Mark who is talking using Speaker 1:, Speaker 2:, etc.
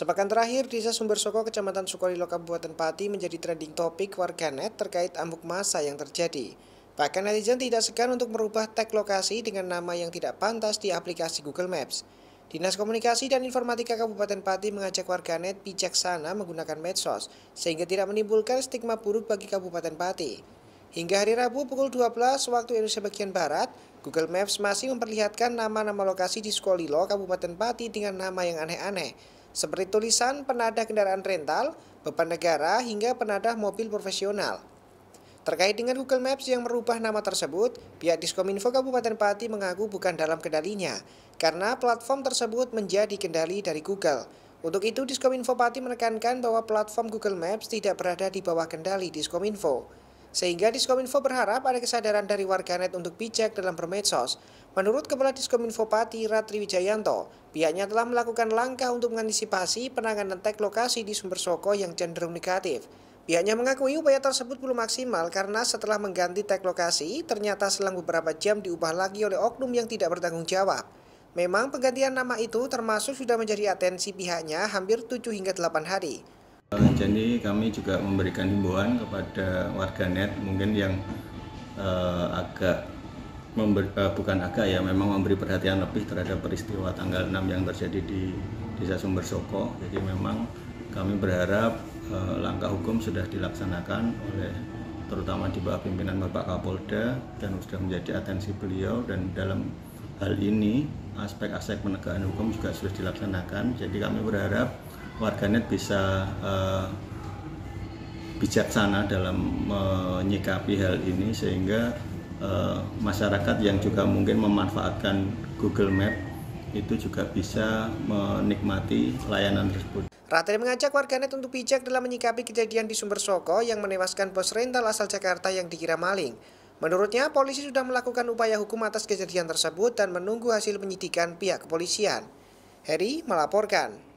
Speaker 1: Sepekan terakhir, Desa Sumber Soko, Kecamatan Sukolilo, Kabupaten Pati menjadi trending topik warganet terkait amuk masa yang terjadi. Bahkan netizen tidak segan untuk merubah tag lokasi dengan nama yang tidak pantas di aplikasi Google Maps. Dinas Komunikasi dan Informatika Kabupaten Pati mengajak warganet bijaksana menggunakan medsos, sehingga tidak menimbulkan stigma buruk bagi Kabupaten Pati. Hingga hari Rabu pukul 12 waktu Indonesia bagian Barat, Google Maps masih memperlihatkan nama-nama lokasi di Sukolilo, Kabupaten Pati dengan nama yang aneh-aneh seperti tulisan penadah kendaraan rental, beban negara, hingga penadah mobil profesional. Terkait dengan Google Maps yang merubah nama tersebut, pihak Diskominfo Kabupaten Pati mengaku bukan dalam kendalinya, karena platform tersebut menjadi kendali dari Google. Untuk itu, Diskominfo Pati menekankan bahwa platform Google Maps tidak berada di bawah kendali Diskominfo. Sehingga Diskominfo berharap ada kesadaran dari warganet untuk bijak dalam bermedsos, Menurut Kepala Diskominfo Pati Ratri Wijayanto, pihaknya telah melakukan langkah untuk mengantisipasi penanganan tek lokasi di sumber soko yang cenderung negatif. Pihaknya mengakui upaya tersebut belum maksimal karena setelah mengganti tek lokasi, ternyata selang beberapa jam diubah lagi oleh oknum yang tidak bertanggung jawab. Memang penggantian nama itu termasuk sudah menjadi atensi pihaknya hampir 7 hingga 8 hari.
Speaker 2: Jadi kami juga memberikan himbauan kepada warganet mungkin yang uh, agak memberi, eh, bukan agak ya memang memberi perhatian lebih terhadap peristiwa tanggal 6 yang terjadi di desa Sumber Soko jadi memang kami berharap eh, langkah hukum sudah dilaksanakan oleh terutama di bawah pimpinan Bapak Kapolda dan sudah menjadi atensi beliau dan dalam hal ini aspek-aspek penegakan hukum juga sudah dilaksanakan jadi kami berharap warganet bisa uh, bijaksana dalam menyikapi hal ini sehingga Eh, masyarakat yang juga mungkin memanfaatkan Google Map itu juga bisa menikmati layanan tersebut.
Speaker 1: Ratri mengajak warganet untuk bijak dalam menyikapi kejadian di Sumber Soko yang menewaskan bos rental asal Jakarta yang dikira maling. Menurutnya, polisi sudah melakukan upaya hukum atas kejadian tersebut dan menunggu hasil penyidikan pihak kepolisian. Heri melaporkan.